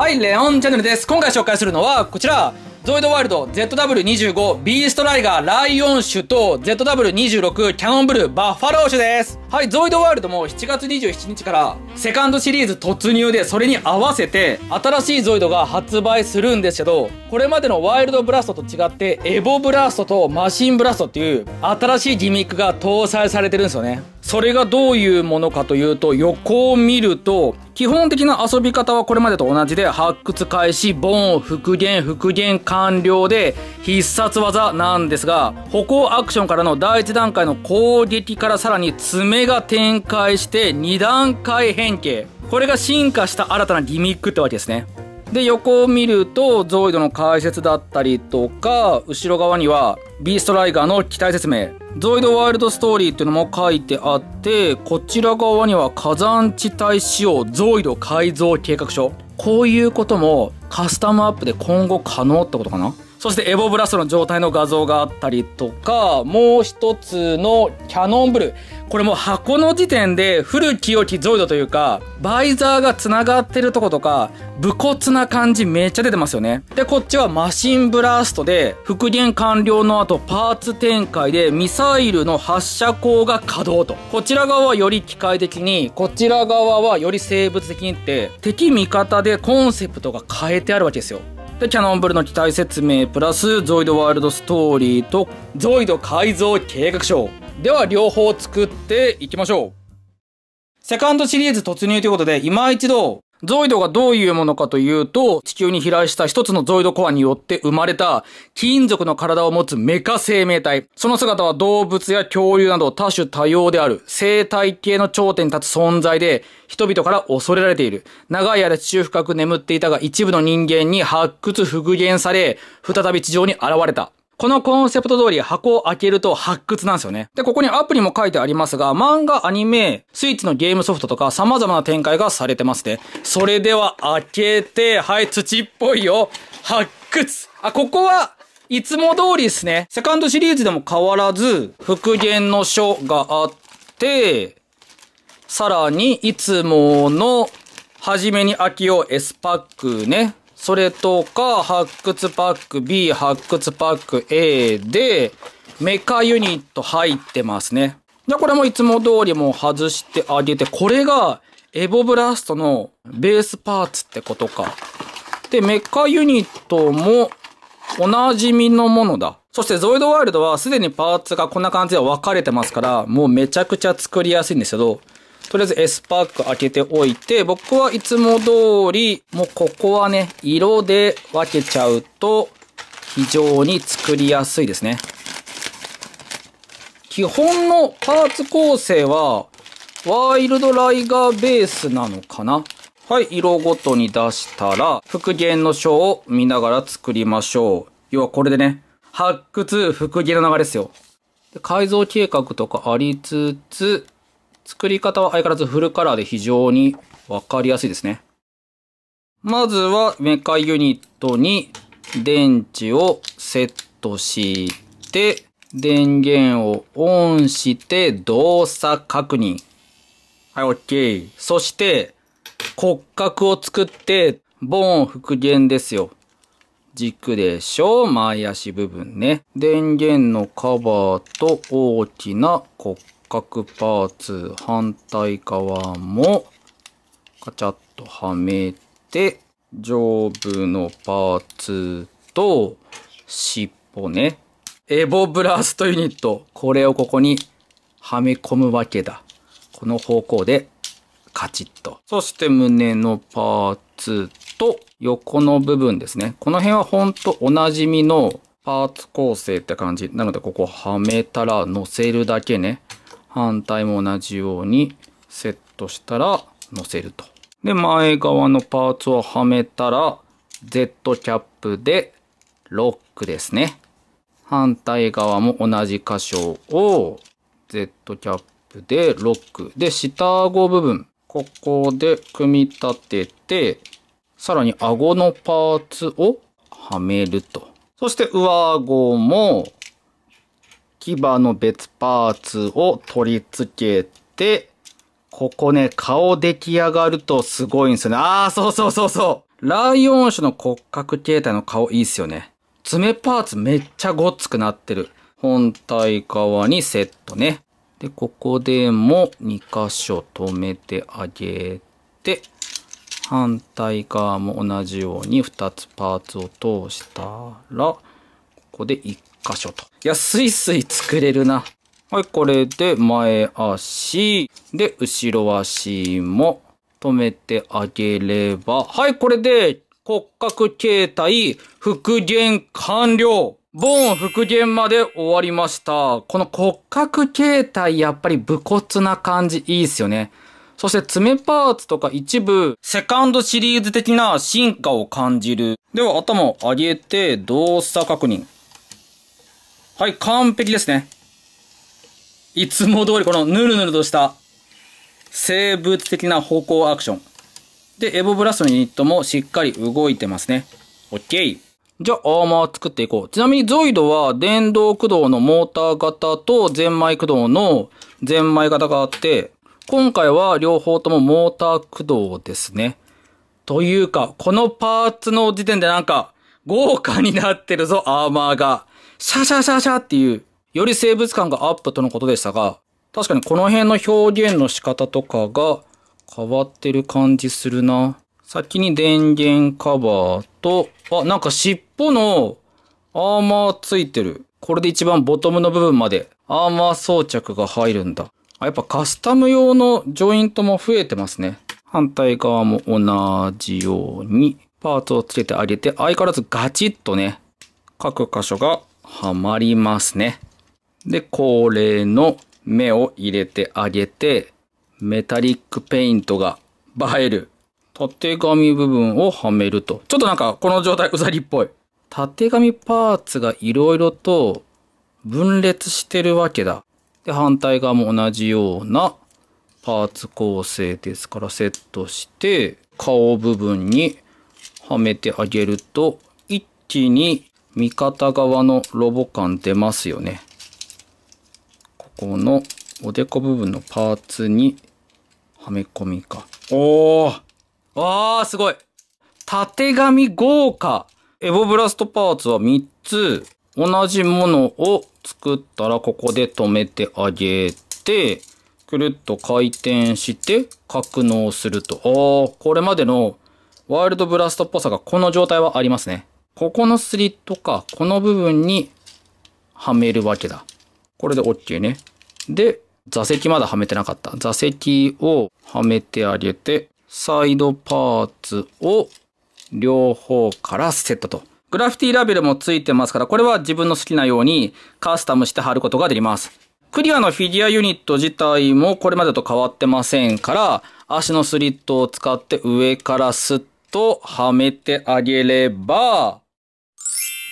はい、レオンチャンネルです。今回紹介するのはこちら、ゾイドワイルド ZW25 ビーストライガーライオン種と ZW26 キャノンブルーバッファロー種です。はい、ゾイドワールドも7月27日からセカンドシリーズ突入で、それに合わせて新しいゾイドが発売するんですけど、これまでのワイルドブラストと違って、エボブラストとマシンブラストっていう新しいギミックが搭載されてるんですよね。それがどういうものかというと、横を見ると、基本的な遊び方はこれまでと同じで、発掘開始、ボンを復元、復元完了で、必殺技なんですが、歩行アクションからの第一段階の攻撃からさらに詰めが展開して2段階変形。これが進化した新たなギミックってわけですね。で、横を見ると、ゾイドの解説だったりとか、後ろ側には、ビーストライガーの機体説明、ゾイドワイルドストーリーっていうのも書いてあって、こちら側には火山地帯仕様ゾイド改造計画書。こういうこともカスタムアップで今後可能ってことかなそしてエボブラストの状態の画像があったりとか、もう一つのキャノンブルー。これも箱の時点で古き良きゾイドというか、バイザーが繋がってるとことか、武骨な感じめっちゃ出てますよね。で、こっちはマシンブラストで、復元完了の後パーツ展開でミサイルの発射口が稼働と。こちら側はより機械的に、こちら側はより生物的にって、敵味方でコンセプトが変えてあるわけですよ。で、キャノンブルの機体説明、プラス、ゾイドワールドストーリーと、ゾイド改造計画書。では、両方作っていきましょう。セカンドシリーズ突入ということで、今一度、ゾイドがどういうものかというと、地球に飛来した一つのゾイドコアによって生まれた金属の体を持つメカ生命体。その姿は動物や恐竜など多種多様である生態系の頂点に立つ存在で、人々から恐れられている。長い間地中深く眠っていたが一部の人間に発掘復元され、再び地上に現れた。このコンセプト通り箱を開けると発掘なんですよね。で、ここにアプリも書いてありますが、漫画、アニメ、スイッチのゲームソフトとか様々な展開がされてますね。それでは開けて、はい、土っぽいよ。発掘あ、ここはいつも通りですね。セカンドシリーズでも変わらず、復元の書があって、さらに、いつもの、はじめに秋をエスパックね。それとか、発掘パック B、発掘パック A で、メカユニット入ってますね。じゃこれもいつも通りも外してあげて、これがエボブラストのベースパーツってことか。で、メカユニットもおなじみのものだ。そしてゾイドワイルドはすでにパーツがこんな感じで分かれてますから、もうめちゃくちゃ作りやすいんですけど、とりあえず S パック開けておいて、僕はいつも通り、もうここはね、色で分けちゃうと、非常に作りやすいですね。基本のパーツ構成は、ワイルドライガーベースなのかなはい、色ごとに出したら、復元の書を見ながら作りましょう。要はこれでね、発掘、復元の流れですよ。で改造計画とかありつつ、作り方は相変わらずフルカラーで非常にわかりやすいですね。まずはメカユニットに電池をセットして、電源をオンして動作確認。はい、オッケー。そして、骨格を作って、ボーン復元ですよ。軸でしょ前足部分ね。電源のカバーと大きな骨角パーツ反対側もカチャッとはめて上部のパーツと尻尾ねエボブラストユニットこれをここにはめ込むわけだこの方向でカチッとそして胸のパーツと横の部分ですねこの辺はほんとおなじみのパーツ構成って感じ。なので、ここはめたら乗せるだけね。反対も同じようにセットしたら乗せると。で、前側のパーツをはめたら、Z キャップでロックですね。反対側も同じ箇所を Z キャップでロック。で、下顎部分、ここで組み立てて、さらに顎のパーツをはめると。そして上顎も牙の別パーツを取り付けて、ここね、顔出来上がるとすごいんですよね。ああ、そうそうそうそう。ライオン種の骨格形態の顔いいっすよね。爪パーツめっちゃごっつくなってる。本体側にセットね。で、ここでも2箇所止めてあげて、反対側も同じように2つパーツを通したら、こで1箇所と。いや、スイスイ作れるな。はい、これで前足、で、後ろ足も止めてあげれば、はい、これで骨格形態復元完了ボーン復元まで終わりました。この骨格形態やっぱり武骨な感じいいっすよね。そして爪パーツとか一部、セカンドシリーズ的な進化を感じる。では頭を上げて動作確認。はい、完璧ですね。いつも通りこのヌルヌルとした生物的な方向アクション。で、エボブラストのユニットもしっかり動いてますね。オッケー。じゃあ、アーマー作っていこう。ちなみにゾイドは電動駆動のモーター型とゼンマイ駆動のゼンマイ型があって、今回は両方ともモーター駆動ですね。というか、このパーツの時点でなんか豪華になってるぞ、アーマーが。シャシャシャシャっていう、より生物感がアップとのことでしたが、確かにこの辺の表現の仕方とかが変わってる感じするな。先に電源カバーと、あ、なんか尻尾のアーマーついてる。これで一番ボトムの部分までアーマー装着が入るんだ。あ、やっぱカスタム用のジョイントも増えてますね。反対側も同じようにパーツをつけてあげて、相変わらずガチッとね、各箇所がはまりますね。で、恒例の目を入れてあげて、メタリックペイントが映える。縦紙部分をはめると。ちょっとなんかこの状態うさぎっぽい。縦紙パーツが色々と分裂してるわけだ。で、反対側も同じようなパーツ構成ですからセットして、顔部分にはめてあげると、一気に味方側のロボ感出ますよね。ここのおでこ部分のパーツにはめ込みか。おーあーすごい縦紙豪華エボブラストパーツは3つ、同じものを作ったらここで止めてあげて、くるっと回転して格納すると。ああ、これまでのワイルドブラストっぽさがこの状態はありますね。ここのスリットか、この部分にはめるわけだ。これで OK ね。で、座席まだはめてなかった。座席をはめてあげて、サイドパーツを両方からセットと。グラフィティラベルもついてますから、これは自分の好きなようにカスタムして貼ることができます。クリアのフィギュアユニット自体もこれまでと変わってませんから、足のスリットを使って上からスッとはめてあげれば、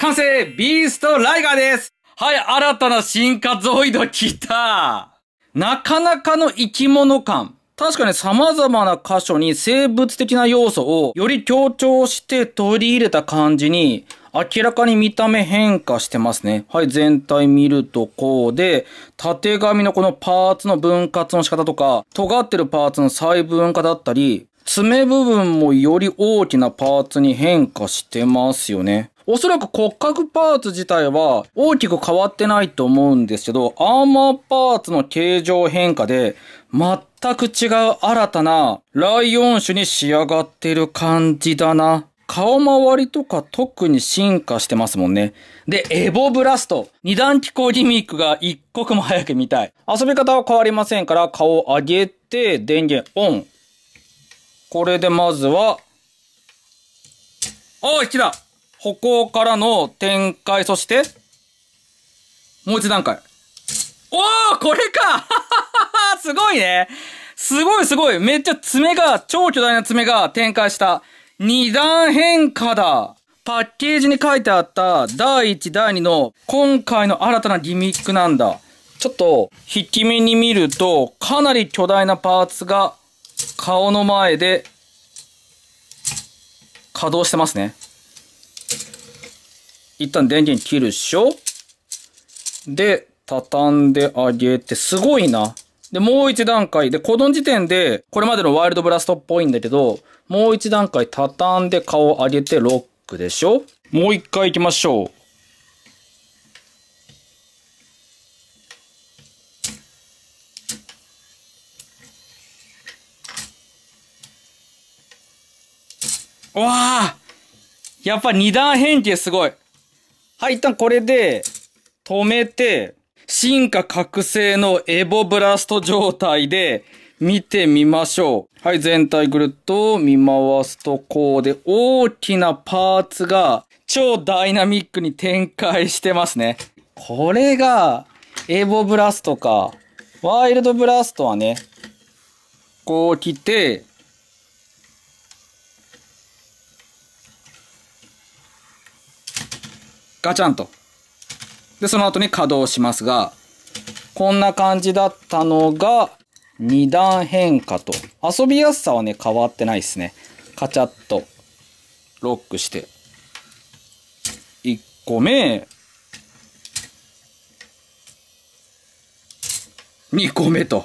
完成ビーストライガーですはい、新たな進化ゾイド来たなかなかの生き物感。確かに様々な箇所に生物的な要素をより強調して取り入れた感じに、明らかに見た目変化してますね。はい、全体見るとこうで、縦紙のこのパーツの分割の仕方とか、尖ってるパーツの細分化だったり、爪部分もより大きなパーツに変化してますよね。おそらく骨格パーツ自体は大きく変わってないと思うんですけど、アーマーパーツの形状変化で全く違う新たなライオン種に仕上がってる感じだな。顔周りとか特に進化してますもんね。で、エボブラスト。二段機構ギミックが一刻も早く見たい。遊び方は変わりませんから、顔を上げて、電源オン。これでまずは、おお、引きだ歩行からの展開、そして、もう一段階。おお、これか すごいねすごいすごいめっちゃ爪が、超巨大な爪が展開した。二段変化だパッケージに書いてあった第1、第2の今回の新たなギミックなんだ。ちょっと、引き目に見ると、かなり巨大なパーツが顔の前で稼働してますね。一旦電源切るっしょで、畳んであげて、すごいな。で、もう一段階。で、この時点で、これまでのワイルドブラストっぽいんだけど、もう一段階畳んで顔を上げてロックでしょもう一回行きましょう。わあやっぱ二段変形すごい。はい、一旦これで、止めて、進化覚醒のエボブラスト状態で、見てみましょう。はい、全体ぐるっと見回すと、こうで、大きなパーツが、超ダイナミックに展開してますね。これが、エボブラストか。ワイルドブラストはね、こう来て、ガチャンと。で、その後に稼働しますが、こんな感じだったのが、2段変化と。遊びやすさはね、変わってないですね。カチャッと、ロックして。1個目、2個目と。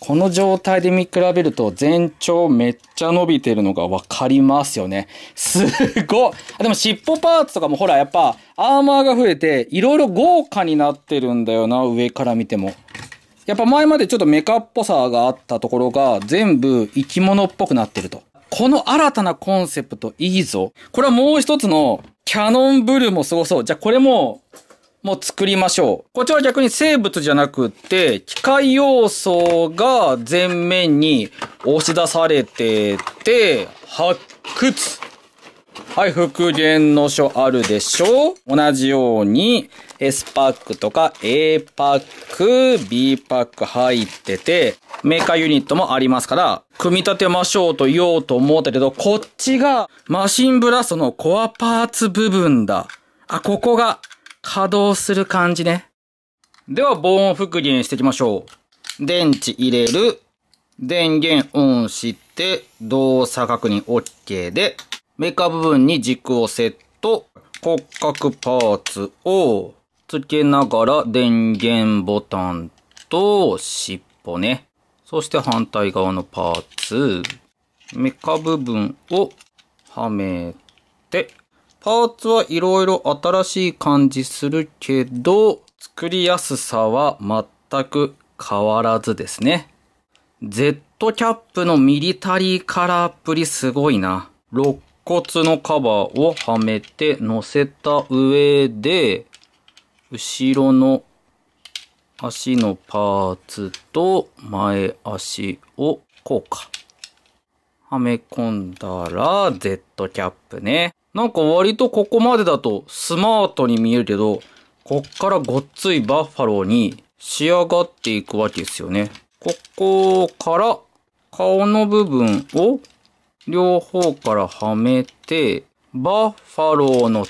この状態で見比べると全長めっちゃ伸びてるのがわかりますよね。すごいでも尻尾パーツとかもほらやっぱアーマーが増えていろいろ豪華になってるんだよな、上から見ても。やっぱ前までちょっとメカっぽさがあったところが全部生き物っぽくなってると。この新たなコンセプトいいぞ。これはもう一つのキャノンブルーもすごそう。じゃあこれもも作りましょう。こちらは逆に生物じゃなくって、機械要素が前面に押し出されてて、発掘。はい、復元の書あるでしょう同じように S パックとか A パック、B パック入ってて、メーカーユニットもありますから、組み立てましょうと言おうと思ったけど、こっちがマシンブラストのコアパーツ部分だ。あ、ここが稼働する感じね。では、防音復元していきましょう。電池入れる。電源オンして、動作確認 OK で、メカ部分に軸をセット。骨格パーツを付けながら電源ボタンと尻尾ね。そして反対側のパーツ。メカ部分をはめて、パーツはいろいろ新しい感じするけど、作りやすさは全く変わらずですね。Z キャップのミリタリーカラーっぷりすごいな。肋骨のカバーをはめて乗せた上で、後ろの足のパーツと前足をこうか。はめ込んだら Z キャップね。なんか割とここまでだとスマートに見えるけど、こっからごっついバッファローに仕上がっていくわけですよね。ここから顔の部分を両方からはめて、バッファローの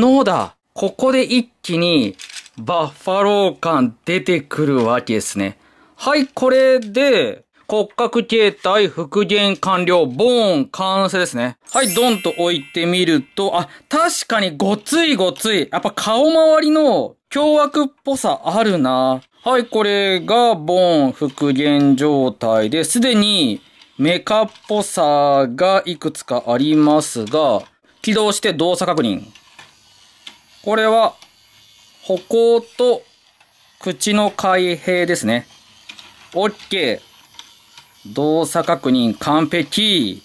角だここで一気にバッファロー感出てくるわけですね。はい、これで、骨格形態復元完了、ボーン、完成ですね。はい、ドンと置いてみると、あ、確かにごついごつい。やっぱ顔周りの凶悪っぽさあるな。はい、これがボーン復元状態で、すでにメカっぽさがいくつかありますが、起動して動作確認。これは、歩行と口の開閉ですね。OK。動作確認完璧。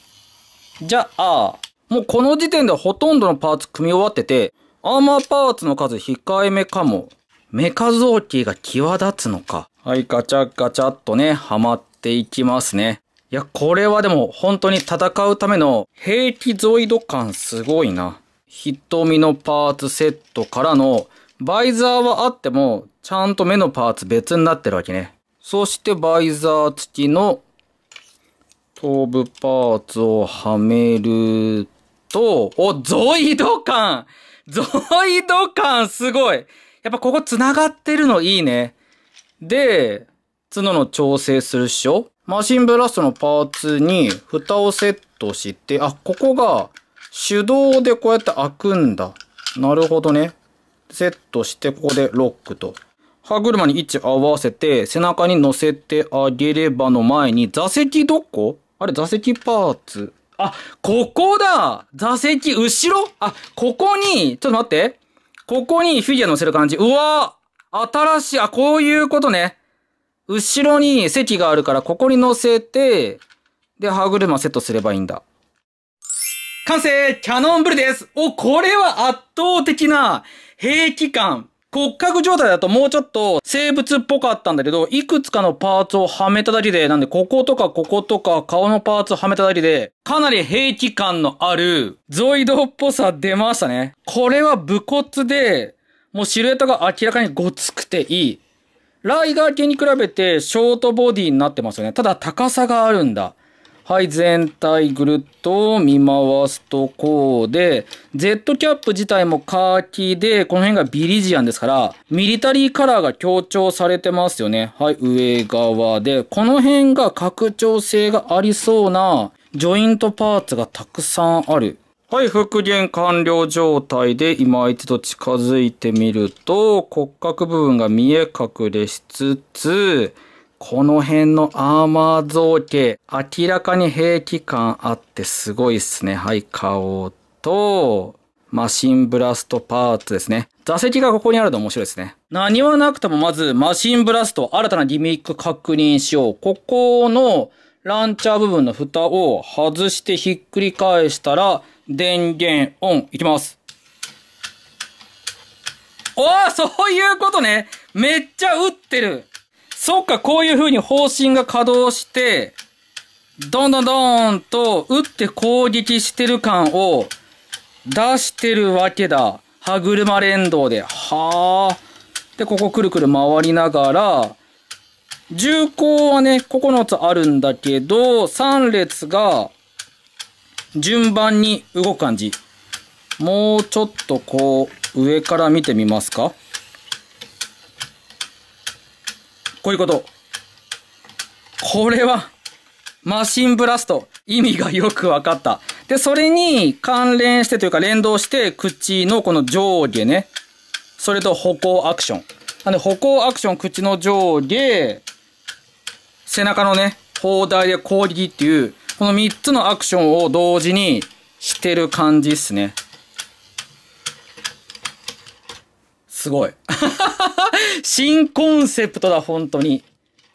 じゃあ、もうこの時点でほとんどのパーツ組み終わってて、アーマーパーツの数控えめかも。メカ造形が際立つのか。はい、ガチャガチャっとね、はまっていきますね。いや、これはでも本当に戦うための兵器ゾイド感すごいな。瞳のパーツセットからのバイザーはあっても、ちゃんと目のパーツ別になってるわけね。そしてバイザー付きの頭部パーツをはめると、お、ゾイド感ゾイド感すごいやっぱここ繋がってるのいいね。で、角の調整するっしょマシンブラストのパーツに蓋をセットして、あ、ここが手動でこうやって開くんだ。なるほどね。セットして、ここでロックと。歯車に位置合わせて、背中に乗せてあげればの前に、座席どこあれ、座席パーツ。あ、ここだ座席、後ろあ、ここに、ちょっと待って。ここにフィギュア乗せる感じ。うわ新しい、あ、こういうことね。後ろに席があるから、ここに乗せて、で、歯車セットすればいいんだ。完成キャノンブルですお、これは圧倒的な平気感。骨格状態だともうちょっと生物っぽかったんだけど、いくつかのパーツをはめただけで、なんでこことかこことか顔のパーツをはめただけで、かなり平気感のあるゾイドっぽさ出ましたね。これは武骨で、もうシルエットが明らかにごつくていい。ライガー系に比べてショートボディになってますよね。ただ高さがあるんだ。はい、全体ぐるっと見回すとこうで、Z キャップ自体もカーキで、この辺がビリジアンですから、ミリタリーカラーが強調されてますよね。はい、上側で、この辺が拡張性がありそうな、ジョイントパーツがたくさんある。はい、復元完了状態で今一度近づいてみると、骨格部分が見え隠れしつつ、この辺のアーマー造形、明らかに兵器感あってすごいっすね。はい、顔と、マシンブラストパーツですね。座席がここにあると面白いですね。何はなくともまずマシンブラスト新たなギミック確認しよう。ここのランチャー部分の蓋を外してひっくり返したら電源オンいきます。おーそういうことねめっちゃ撃ってるそっか、こういう風に方針が稼働して、どんどんどーんと打って攻撃してる感を出してるわけだ。歯車連動で。はあ。で、ここくるくる回りながら、銃口はね、9つあるんだけど、3列が順番に動く感じ。もうちょっとこう、上から見てみますか。こういうこと。これは、マシンブラスト。意味がよくわかった。で、それに関連してというか連動して、口のこの上下ね。それと歩行アクション。なんで、歩行アクション、口の上下、背中のね、砲台で攻撃っていう、この三つのアクションを同時にしてる感じっすね。すごい。新コンセプトだ、本当に。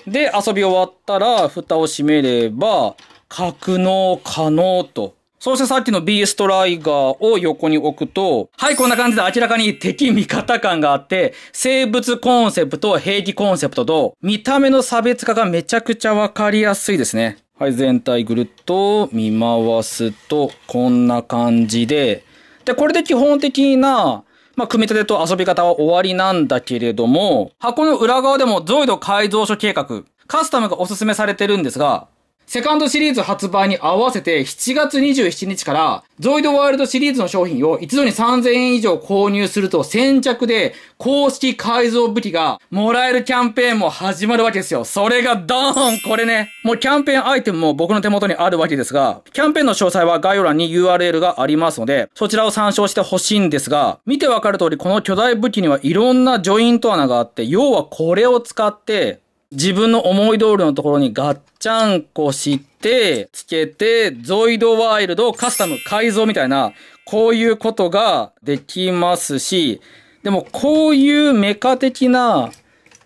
で、遊び終わったら、蓋を閉めれば、格納可能と。そしてさっきの BS トライガーを横に置くと、はい、こんな感じで明らかに敵味方感があって、生物コンセプト、兵器コンセプトと、見た目の差別化がめちゃくちゃわかりやすいですね。はい、全体ぐるっと見回すと、こんな感じで、で、これで基本的なまあ、組み立てと遊び方は終わりなんだけれども、箱の裏側でもゾイド改造書計画、カスタムがおすすめされてるんですが、セカンドシリーズ発売に合わせて7月27日からゾイドワールドシリーズの商品を一度に3000円以上購入すると先着で公式改造武器がもらえるキャンペーンも始まるわけですよ。それがドーンこれね。もうキャンペーンアイテムも僕の手元にあるわけですが、キャンペーンの詳細は概要欄に URL がありますので、そちらを参照してほしいんですが、見てわかる通りこの巨大武器にはいろんなジョイント穴があって、要はこれを使って自分の思い通りのところにガッチャンコして、つけて、ゾイドワイルドカスタム改造みたいな、こういうことができますし、でもこういうメカ的な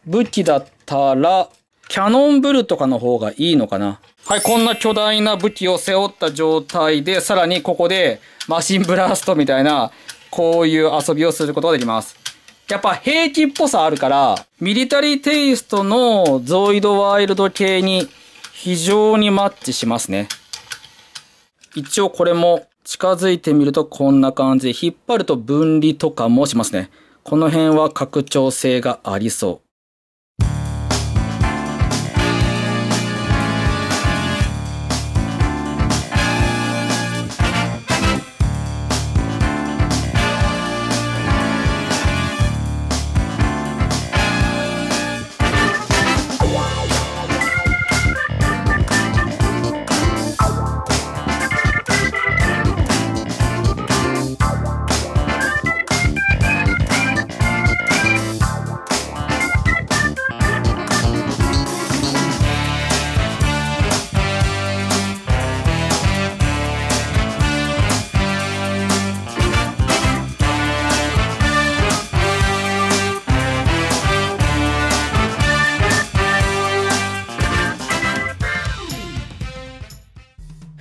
武器だったら、キャノンブルとかの方がいいのかな。はい、こんな巨大な武器を背負った状態で、さらにここでマシンブラストみたいな、こういう遊びをすることができます。やっぱ兵器っぽさあるから、ミリタリーテイストのゾイドワイルド系に非常にマッチしますね。一応これも近づいてみるとこんな感じで、引っ張ると分離とかもしますね。この辺は拡張性がありそう。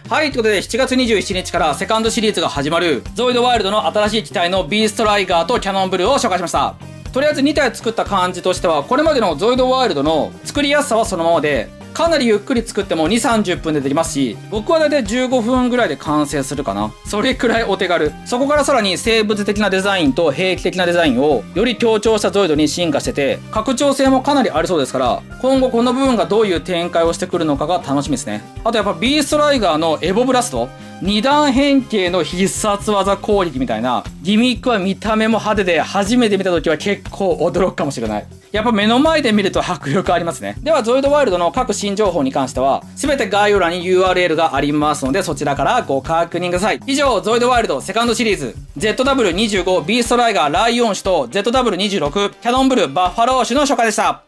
はい、ということで、7月27日からセカンドシリーズが始まる、ゾイドワイルドの新しい機体のビーストライガーとキャノンブルーを紹介しました。とりあえず2体作った感じとしては、これまでのゾイドワイルドの作りやすさはそのままで、かなりゆっくり作っても2、30分でできますし、僕はだいたい15分ぐらいで完成するかな。それくらいお手軽。そこからさらに生物的なデザインと兵器的なデザインをより強調したゾイドに進化してて、拡張性もかなりありそうですから、今後この部分がどういう展開をしてくるのかが楽しみですね。あとやっぱビーストライガーのエボブラスト二段変形の必殺技攻撃みたいな、ギミックは見た目も派手で、初めて見た時は結構驚くかもしれない。やっぱ目の前で見ると迫力ありますね。では、ゾイドワイルドの各新情報に関しては、すべて概要欄に URL がありますので、そちらからご確認ください。以上、ゾイドワイルドセカンドシリーズ、ZW25 ビーストライガーライオン種と ZW26 キャノンブルバッファロー種の紹介でした。